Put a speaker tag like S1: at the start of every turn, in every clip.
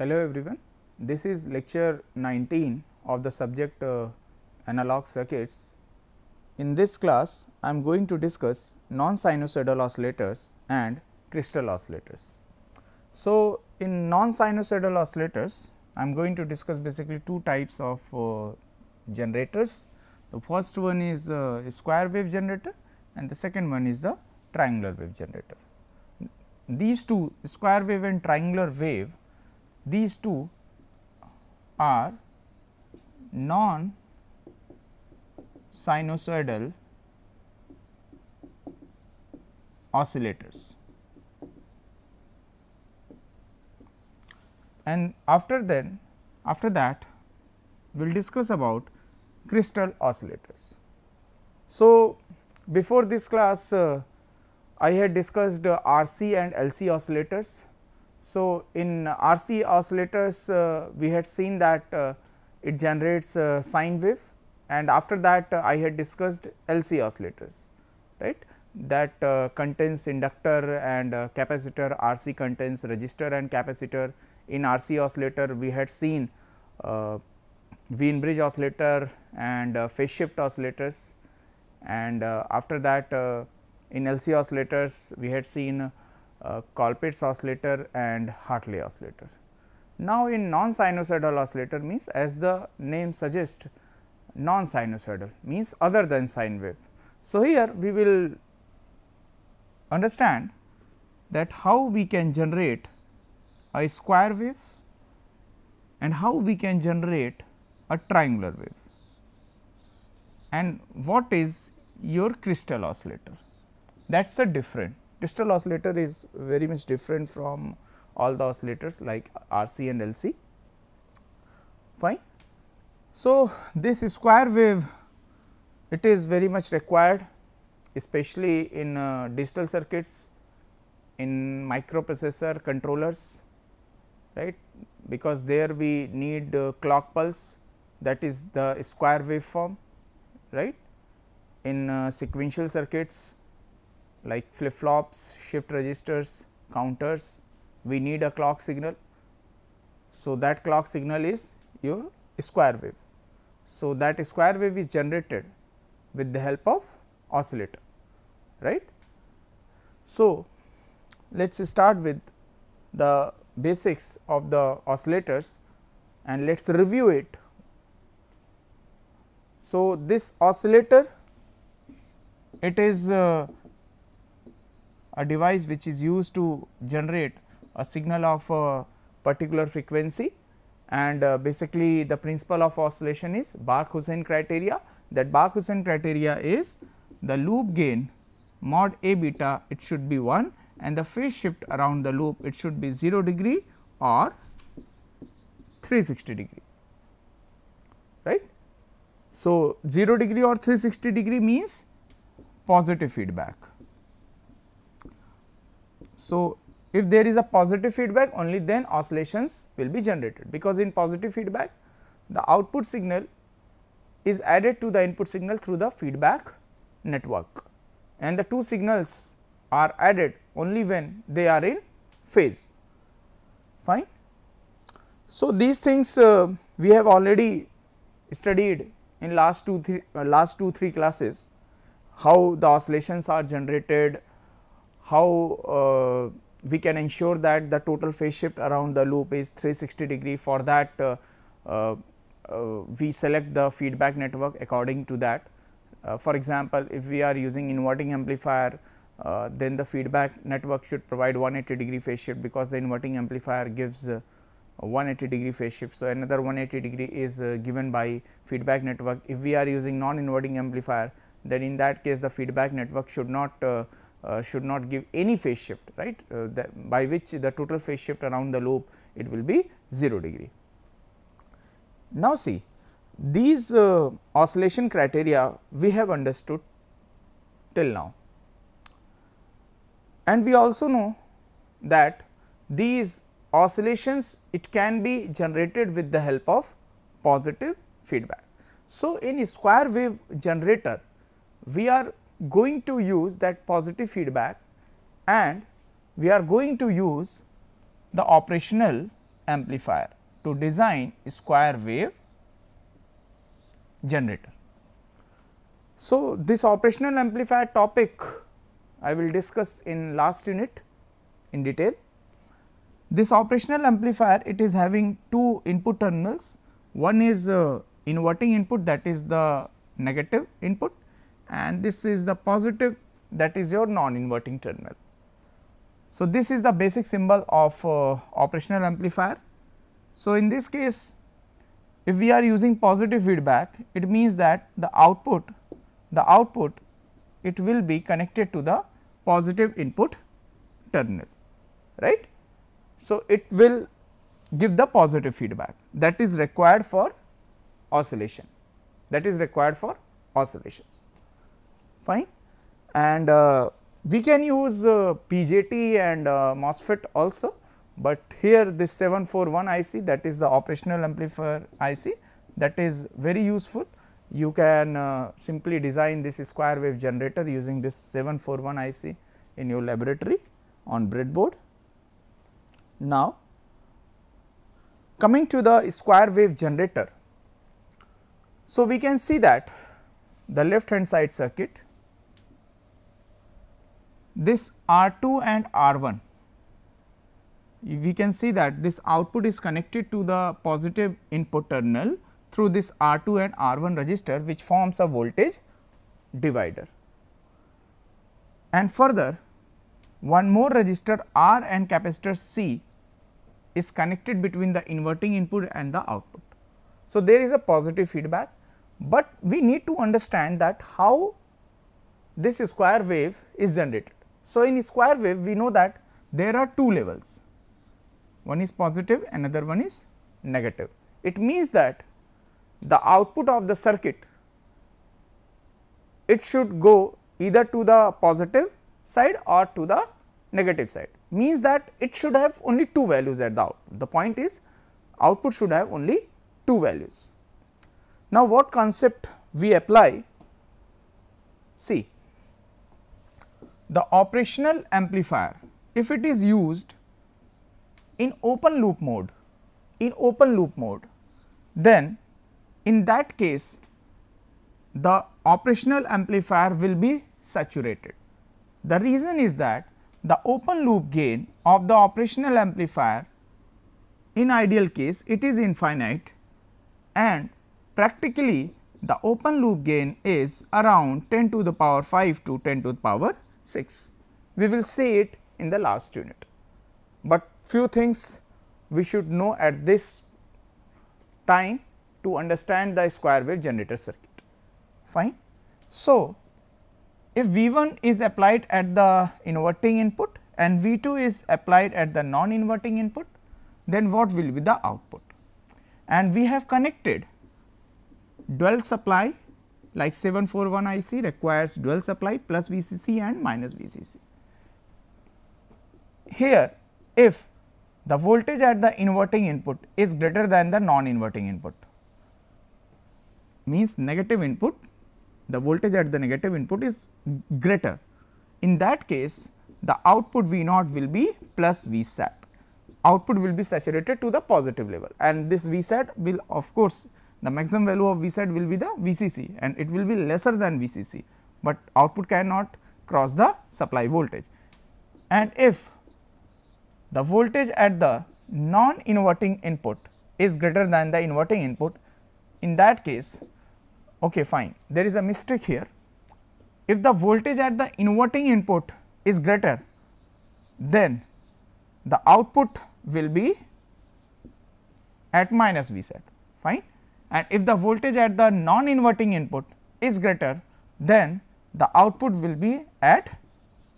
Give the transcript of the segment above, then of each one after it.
S1: Hello everyone, this is lecture 19 of the subject uh, analog circuits. In this class, I am going to discuss non-sinusoidal oscillators and crystal oscillators. So, in non-sinusoidal oscillators, I am going to discuss basically two types of uh, generators. The first one is uh, square wave generator and the second one is the triangular wave generator. These two square wave and triangular wave these two are non sinusoidal oscillators. And after then after that we will discuss about crystal oscillators. So, before this class uh, I had discussed uh, RC and LC oscillators so, in RC oscillators uh, we had seen that uh, it generates sine wave and after that uh, I had discussed LC oscillators right that uh, contains inductor and uh, capacitor RC contains resistor and capacitor in RC oscillator we had seen uh, Wien bridge oscillator and uh, phase shift oscillators and after that in LC oscillators we had seen uh, Colpitts oscillator and Hartley oscillator. Now, in non-sinusoidal oscillator means as the name suggests non-sinusoidal means other than sine wave. So, here we will understand that how we can generate a square wave and how we can generate a triangular wave and what is your crystal oscillator that is the different crystal oscillator is very much different from all the oscillators like RC and LC fine. So, this square wave it is very much required especially in uh, digital circuits in microprocessor controllers right because there we need uh, clock pulse that is the square waveform right in uh, sequential circuits like flip flops, shift registers, counters, we need a clock signal. So, that clock signal is your square wave. So, that square wave is generated with the help of oscillator, right. So, let us start with the basics of the oscillators and let us review it. So, this oscillator it is uh, a device which is used to generate a signal of a particular frequency and uh, basically the principle of oscillation is Bark-Hussein criteria that Bach hussein criteria is the loop gain mod A beta it should be 1 and the phase shift around the loop it should be 0 degree or 360 degree right. So, 0 degree or 360 degree means positive feedback so, if there is a positive feedback only then oscillations will be generated because in positive feedback the output signal is added to the input signal through the feedback network and the two signals are added only when they are in phase fine. So, these things uh, we have already studied in last two three uh, last two three classes how the oscillations are generated how uh, we can ensure that the total phase shift around the loop is 360 degree for that uh, uh, we select the feedback network according to that. for example, if we are using inverting amplifier uh, then the feedback network should provide 180 degree phase shift because the inverting amplifier gives uh, 180 degree phase shift. So, another 180 degree is uh, given by feedback network. If we are using non inverting amplifier then in that case the feedback network should not uh, should not give any phase shift right uh, by which the total phase shift around the loop it will be 0 degree. Now see these uh, oscillation criteria we have understood till now and we also know that these oscillations it can be generated with the help of positive feedback. So, in square wave generator we are going to use that positive feedback and we are going to use the operational amplifier to design square wave generator. So, this operational amplifier topic I will discuss in last unit in detail. This operational amplifier it is having two input terminals one is uh, inverting input that is the negative input and this is the positive that is your non-inverting terminal. So, this is the basic symbol of uh, operational amplifier. So, in this case if we are using positive feedback it means that the output the output it will be connected to the positive input terminal right. So, it will give the positive feedback that is required for oscillation that is required for oscillations fine and uh, we can use uh, PJT and uh, MOSFET also, but here this 741 IC that is the operational amplifier IC that is very useful. You can uh, simply design this square wave generator using this 741 IC in your laboratory on breadboard. Now, coming to the square wave generator. So, we can see that the left hand side circuit this R2 and R1 we can see that this output is connected to the positive input terminal through this R2 and R1 register which forms a voltage divider. And further one more register R and capacitor C is connected between the inverting input and the output. So, there is a positive feedback, but we need to understand that how this square wave is generated. So, in square wave we know that there are two levels one is positive another one is negative. It means that the output of the circuit it should go either to the positive side or to the negative side means that it should have only two values at the output. The point is output should have only two values. Now, what concept we apply? See the operational amplifier if it is used in open loop mode in open loop mode then in that case the operational amplifier will be saturated. The reason is that the open loop gain of the operational amplifier in ideal case it is infinite and practically the open loop gain is around 10 to the power 5 to 10 to the power 6. We will see it in the last unit, but few things we should know at this time to understand the square wave generator circuit fine. So, if V 1 is applied at the inverting input and V 2 is applied at the non inverting input then what will be the output and we have connected dual supply like 741 IC requires dual supply plus VCC and minus VCC. Here if the voltage at the inverting input is greater than the non-inverting input means negative input the voltage at the negative input is greater. In that case the output V naught will be plus V sat output will be saturated to the positive level and this V sat will of course the maximum value of VSAT will be the VCC and it will be lesser than VCC, but output cannot cross the supply voltage. And if the voltage at the non inverting input is greater than the inverting input, in that case, okay, fine, there is a mistake here. If the voltage at the inverting input is greater, then the output will be at minus VSAT, fine and if the voltage at the non-inverting input is greater then the output will be at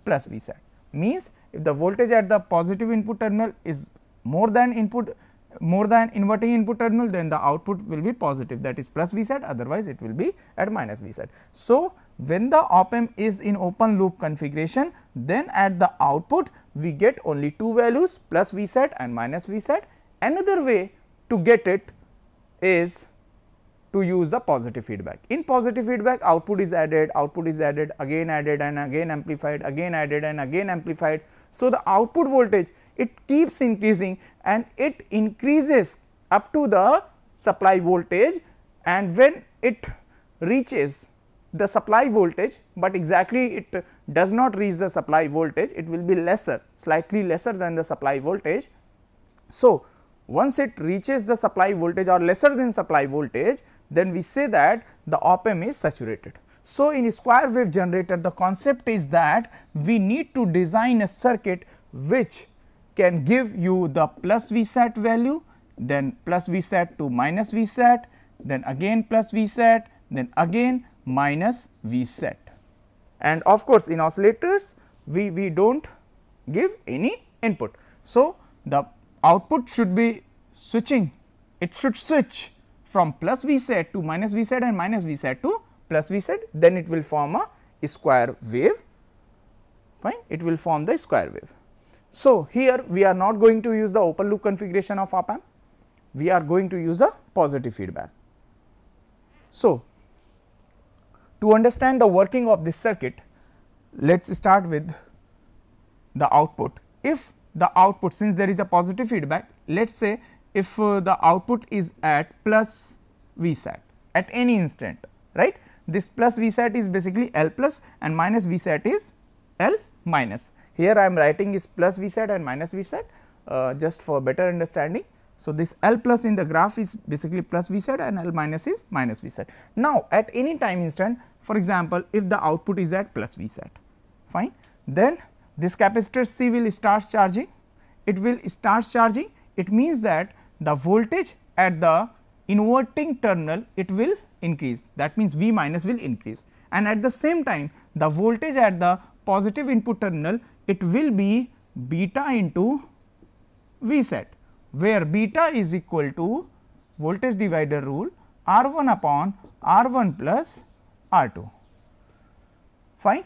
S1: plus Vsat. means if the voltage at the positive input terminal is more than input more than inverting input terminal then the output will be positive that is plus Vsat. otherwise it will be at minus Vsat. So, when the op amp is in open loop configuration then at the output we get only two values plus Vsat and minus Vsat. Another way to get it is to use the positive feedback. In positive feedback output is added, output is added, again added and again amplified, again added and again amplified. So, the output voltage it keeps increasing and it increases up to the supply voltage and when it reaches the supply voltage, but exactly it does not reach the supply voltage, it will be lesser, slightly lesser than the supply voltage. So, once it reaches the supply voltage or lesser than supply voltage, then we say that the op amp is saturated. So, in square wave generator the concept is that we need to design a circuit which can give you the plus V set value then plus V set to minus V set then again plus V set then again minus V set. And of course, in oscillators we, we do not give any input. So, the output should be switching it should switch from plus V set to minus V set and minus V set to plus V set then it will form a square wave fine it will form the square wave. So, here we are not going to use the open loop configuration of op amp we are going to use the positive feedback. So, to understand the working of this circuit let us start with the output. If the output since there is a positive feedback let us say if uh, the output is at plus V sat at any instant right. This plus V sat is basically L plus and minus V sat is L minus. Here I am writing is plus V sat and minus V sat uh, just for better understanding. So, this L plus in the graph is basically plus V sat and L minus is minus V sat. Now, at any time instant for example, if the output is at plus V sat fine then this capacitor C will start charging it will start charging it means that the voltage at the inverting terminal it will increase that means V minus will increase and at the same time the voltage at the positive input terminal it will be beta into V set where beta is equal to voltage divider rule R1 upon R1 plus R2 fine.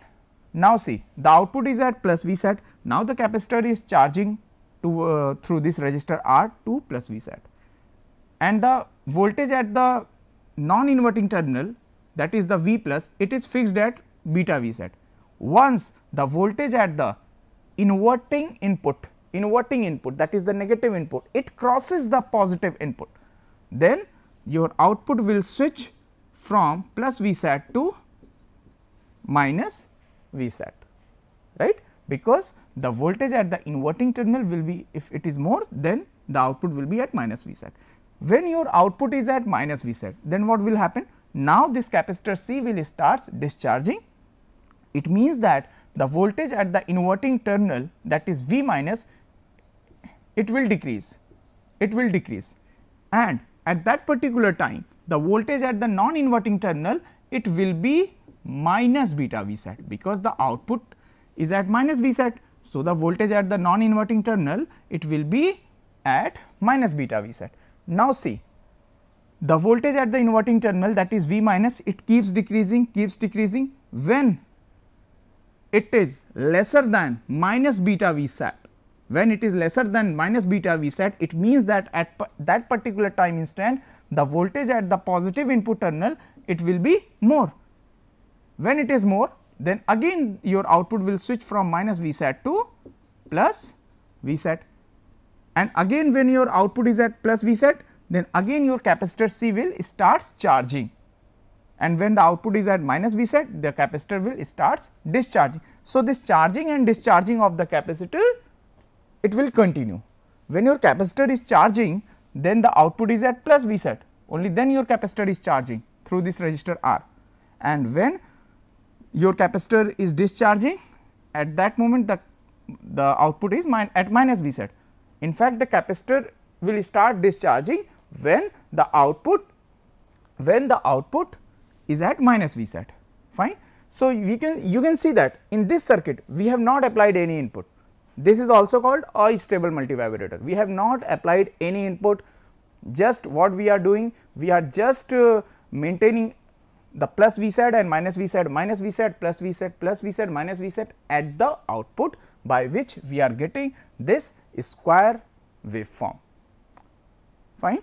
S1: Now see the output is at plus V set now the capacitor is charging to uh, through this resistor R 2 plus V sat and the voltage at the non inverting terminal that is the V plus it is fixed at beta V sat. Once the voltage at the inverting input inverting input that is the negative input it crosses the positive input then your output will switch from plus V sat to minus V sat right because the voltage at the inverting terminal will be if it is more then the output will be at minus V set. When your output is at minus V set then what will happen? Now this capacitor C will starts discharging. It means that the voltage at the inverting terminal that is V minus it will decrease, it will decrease and at that particular time the voltage at the non-inverting terminal it will be minus beta V set because the output is at minus V sat. So, the voltage at the non inverting terminal it will be at minus beta V sat. Now, see the voltage at the inverting terminal that is V minus it keeps decreasing keeps decreasing when it is lesser than minus beta V sat when it is lesser than minus beta V it means that at that particular time instant, the voltage at the positive input terminal, it will be more. When it is more, then again your output will switch from minus Vsat to plus Vsat. And again when your output is at plus Vsat, then again your capacitor C will starts charging. And when the output is at minus Vsat, the capacitor will starts discharging. So, this charging and discharging of the capacitor, it will continue. When your capacitor is charging, then the output is at plus Vsat, only then your capacitor is charging through this resistor R. And when your capacitor is discharging at that moment the, the output is min at minus V set. In fact, the capacitor will start discharging when the output when the output is at minus V set fine. So, we can you can see that in this circuit we have not applied any input this is also called a stable multivibrator we have not applied any input just what we are doing we are just uh, maintaining the plus V set and minus V set, minus V set, plus V set, plus V set, minus V set at the output by which we are getting this square waveform. Fine.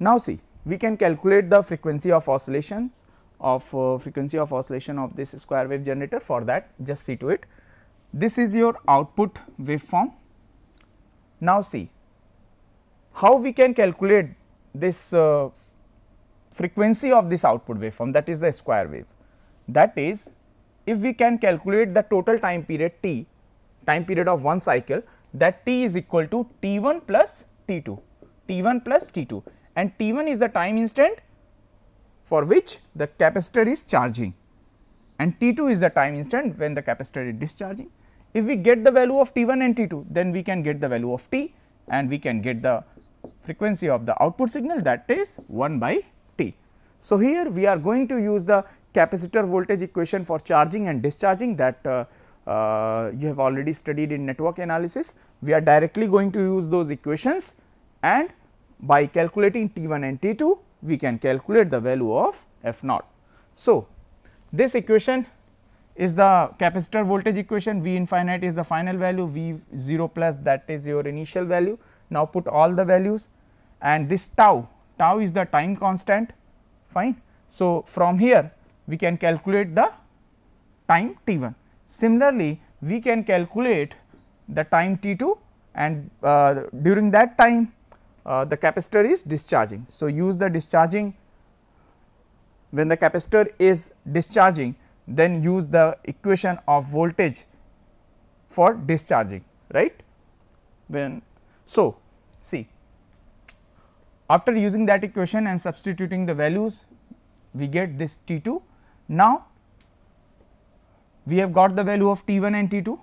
S1: Now see, we can calculate the frequency of oscillations of uh, frequency of oscillation of this square wave generator for that just see to it. This is your output waveform. Now see, how we can calculate this uh, frequency of this output waveform that is the square wave. That is if we can calculate the total time period t, time period of one cycle that t is equal to t1 plus t2, t1 plus t2 and t1 is the time instant for which the capacitor is charging and t2 is the time instant when the capacitor is discharging. If we get the value of t1 and t2 then we can get the value of t and we can get the frequency of the output signal that is 1 by so, here we are going to use the capacitor voltage equation for charging and discharging that uh, uh, you have already studied in network analysis. We are directly going to use those equations and by calculating T1 and T2 we can calculate the value of F naught. So, this equation is the capacitor voltage equation V infinite is the final value V 0 plus that is your initial value. Now, put all the values and this tau, tau is the time constant fine. So, from here we can calculate the time t 1. Similarly, we can calculate the time t 2 and uh, during that time uh, the capacitor is discharging. So, use the discharging when the capacitor is discharging then use the equation of voltage for discharging right when so see after using that equation and substituting the values we get this T2. Now, we have got the value of T1 and T2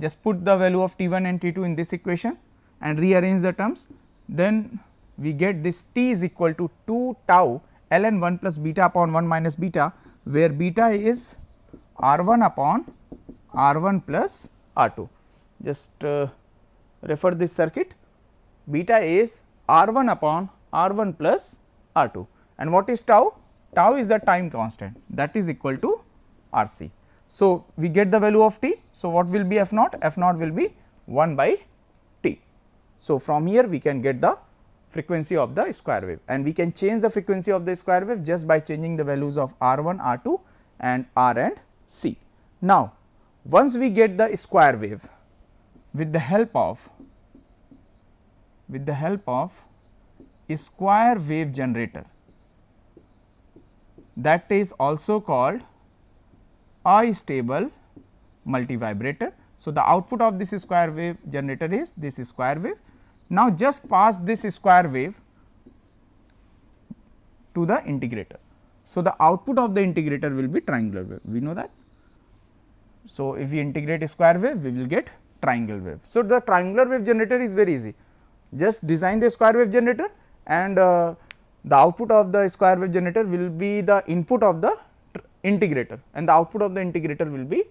S1: just put the value of T1 and T2 in this equation and rearrange the terms then we get this T is equal to 2 tau ln 1 plus beta upon 1 minus beta where beta is R1 upon R1 plus R2. Just uh, refer this circuit beta is R1 upon r 1 plus r 2 and what is tau? Tau is the time constant that is equal to r c. So, we get the value of t. So, what will be f naught? f naught will be 1 by t. So, from here we can get the frequency of the square wave and we can change the frequency of the square wave just by changing the values of r 1, r 2 and r and c. Now, once we get the square wave with the help of with the help of square wave generator that is also called I stable multivibrator. So, the output of this square wave generator is this square wave. Now, just pass this square wave to the integrator. So, the output of the integrator will be triangular wave we know that. So, if we integrate square wave we will get triangle wave. So, the triangular wave generator is very easy just design the square wave generator and uh, the output of the square wave generator will be the input of the integrator and the output of the integrator will be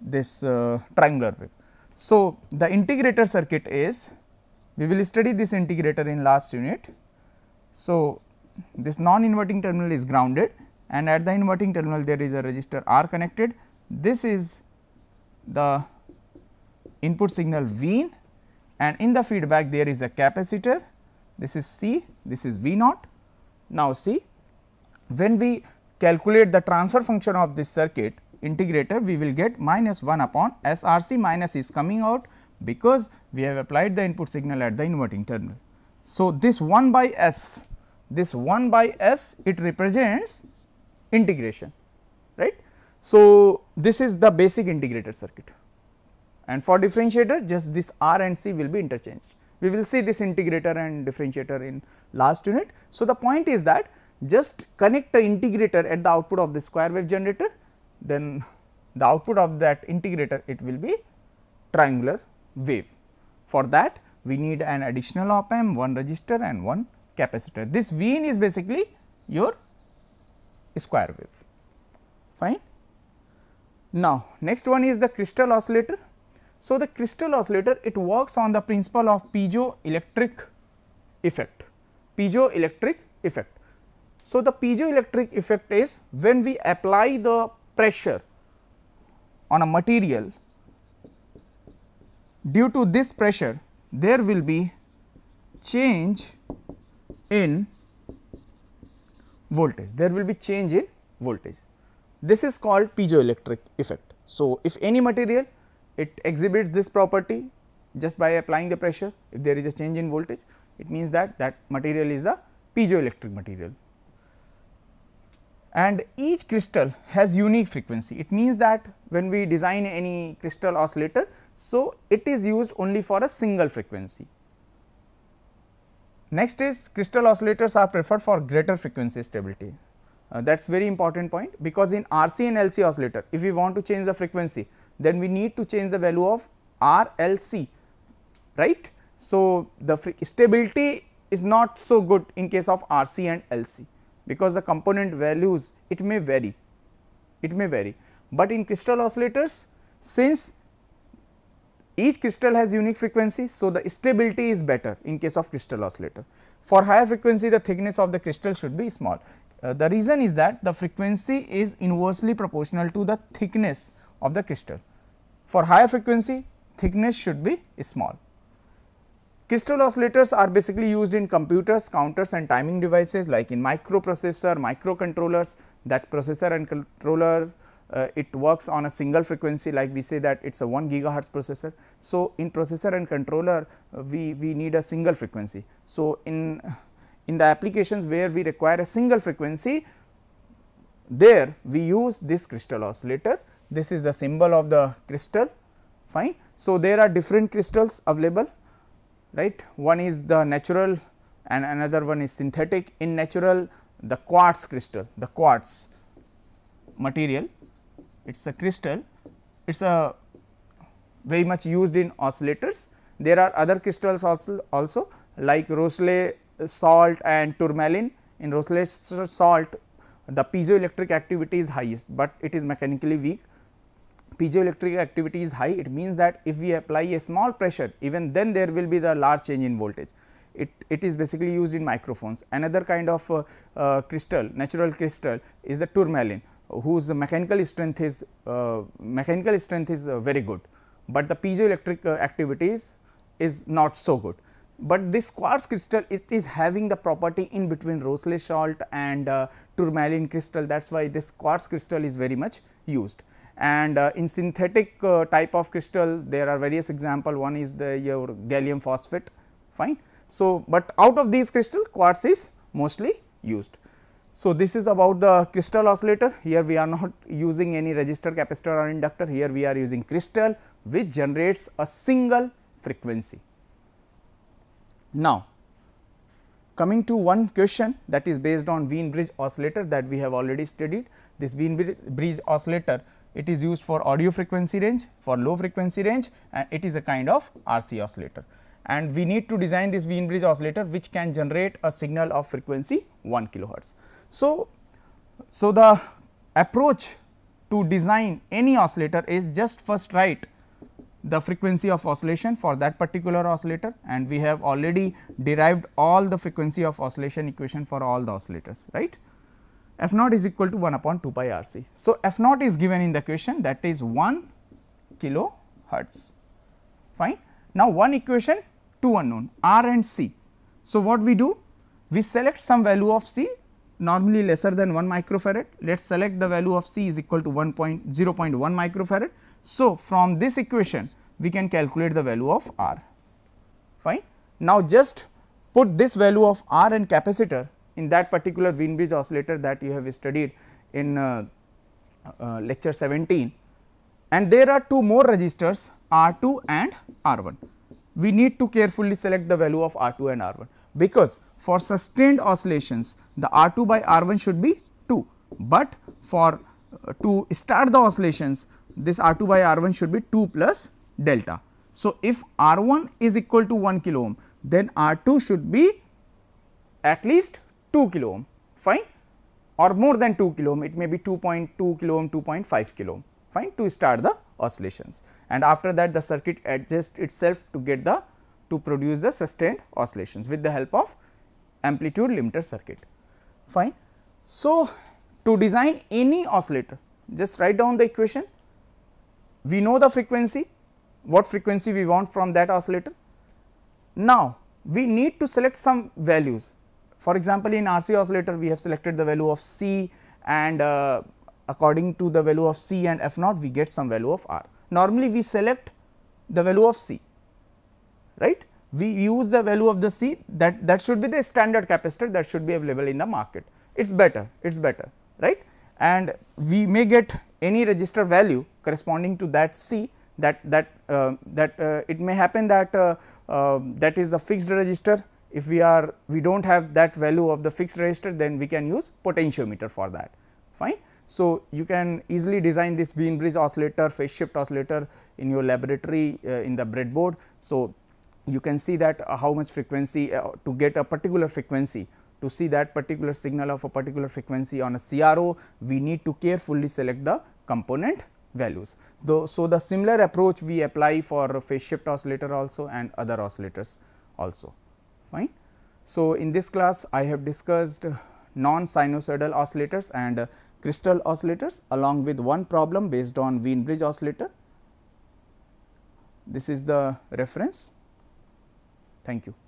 S1: this uh, triangular wave. So, the integrator circuit is we will study this integrator in last unit. So, this non inverting terminal is grounded and at the inverting terminal there is a resistor R connected. This is the input signal V in and in the feedback there is a capacitor this is C, this is V naught. Now see when we calculate the transfer function of this circuit integrator we will get minus 1 upon SRC minus is coming out because we have applied the input signal at the inverting terminal. So, this 1 by S, this 1 by S it represents integration right. So, this is the basic integrator circuit and for differentiator just this R and C will be interchanged. We will see this integrator and differentiator in last unit. So, the point is that just connect the integrator at the output of the square wave generator, then the output of that integrator it will be triangular wave. For that we need an additional op amp, one resistor and one capacitor. This V in is basically your square wave fine. Now, next one is the crystal oscillator so, the crystal oscillator it works on the principle of piezoelectric effect, piezoelectric effect. So, the piezoelectric effect is when we apply the pressure on a material due to this pressure there will be change in voltage, there will be change in voltage. This is called piezoelectric effect. So, if any material it exhibits this property just by applying the pressure if there is a change in voltage it means that that material is the piezoelectric material. And each crystal has unique frequency it means that when we design any crystal oscillator so it is used only for a single frequency. Next is crystal oscillators are preferred for greater frequency stability uh, that is very important point because in RC and LC oscillator if we want to change the frequency then we need to change the value of RLC right. So, the stability is not so good in case of RC and LC because the component values it may vary it may vary. But in crystal oscillators since each crystal has unique frequency. So, the stability is better in case of crystal oscillator. For higher frequency the thickness of the crystal should be small uh, the reason is that the frequency is inversely proportional to the thickness of the crystal. For higher frequency thickness should be small. Crystal oscillators are basically used in computers, counters and timing devices like in microprocessor, microcontrollers that processor and controller uh, it works on a single frequency like we say that it is a 1 gigahertz processor. So, in processor and controller uh, we, we need a single frequency. So, in in the applications where we require a single frequency there we use this crystal oscillator this is the symbol of the crystal fine. So, there are different crystals available right one is the natural and another one is synthetic in natural the quartz crystal the quartz material it is a crystal it is a very much used in oscillators there are other crystals also also like Roselet salt and tourmaline. In Rosellaceous salt the piezoelectric activity is highest, but it is mechanically weak. Piezoelectric activity is high it means that if we apply a small pressure even then there will be the large change in voltage. It, it is basically used in microphones. Another kind of uh, uh, crystal natural crystal is the tourmaline whose mechanical strength is uh, mechanical strength is uh, very good, but the piezoelectric uh, activities is not so good but this quartz crystal it is having the property in between Roselet salt and uh, tourmaline crystal that is why this quartz crystal is very much used. And uh, in synthetic uh, type of crystal there are various example one is the your gallium phosphate fine. So, but out of these crystal quartz is mostly used. So, this is about the crystal oscillator here we are not using any resistor capacitor or inductor here we are using crystal which generates a single frequency. Now, coming to one question that is based on Wien-Bridge oscillator that we have already studied. This Wien-Bridge oscillator it is used for audio frequency range, for low frequency range and it is a kind of RC oscillator. And we need to design this Wien-Bridge oscillator which can generate a signal of frequency 1 kilohertz. So, so the approach to design any oscillator is just first write the frequency of oscillation for that particular oscillator and we have already derived all the frequency of oscillation equation for all the oscillators right. F naught is equal to 1 upon 2 pi R c. So, F naught is given in the equation that is 1 kilohertz fine. Now, one equation two unknown R and C. So, what we do we select some value of C normally lesser than 1 microfarad let us select the value of C is equal to 1 point 0.1 microfarad so, from this equation we can calculate the value of R fine. Now, just put this value of R and capacitor in that particular Wien Bridge oscillator that you have studied in uh, uh, lecture 17 and there are two more resistors R2 and R1. We need to carefully select the value of R2 and R1 because for sustained oscillations the R2 by R1 should be 2 but for to start the oscillations this R2 by R1 should be 2 plus delta. So, if R1 is equal to 1 kilo ohm then R2 should be at least 2 kilo ohm fine or more than 2 kilo ohm it may be 2.2 kilo ohm 2.5 kilo ohm fine to start the oscillations and after that the circuit adjusts itself to get the to produce the sustained oscillations with the help of amplitude limiter circuit fine. So, to design any oscillator just write down the equation we know the frequency what frequency we want from that oscillator now we need to select some values for example in rc oscillator we have selected the value of c and uh, according to the value of c and f naught we get some value of r normally we select the value of c right we use the value of the c that that should be the standard capacitor that should be available in the market it's better it's better right and we may get any register value corresponding to that C that that uh, that uh, it may happen that uh, uh that is the fixed register if we are we do not have that value of the fixed register then we can use potentiometer for that fine. So, you can easily design this Wien bridge oscillator phase shift oscillator in your laboratory uh, in the breadboard. So, you can see that uh, how much frequency to get a particular frequency to see that particular signal of a particular frequency on a CRO, we need to carefully select the component values. Though, so, the similar approach we apply for phase shift oscillator also and other oscillators also fine. So, in this class I have discussed non-sinusoidal oscillators and crystal oscillators along with one problem based on Wien bridge oscillator. This is the reference. Thank you.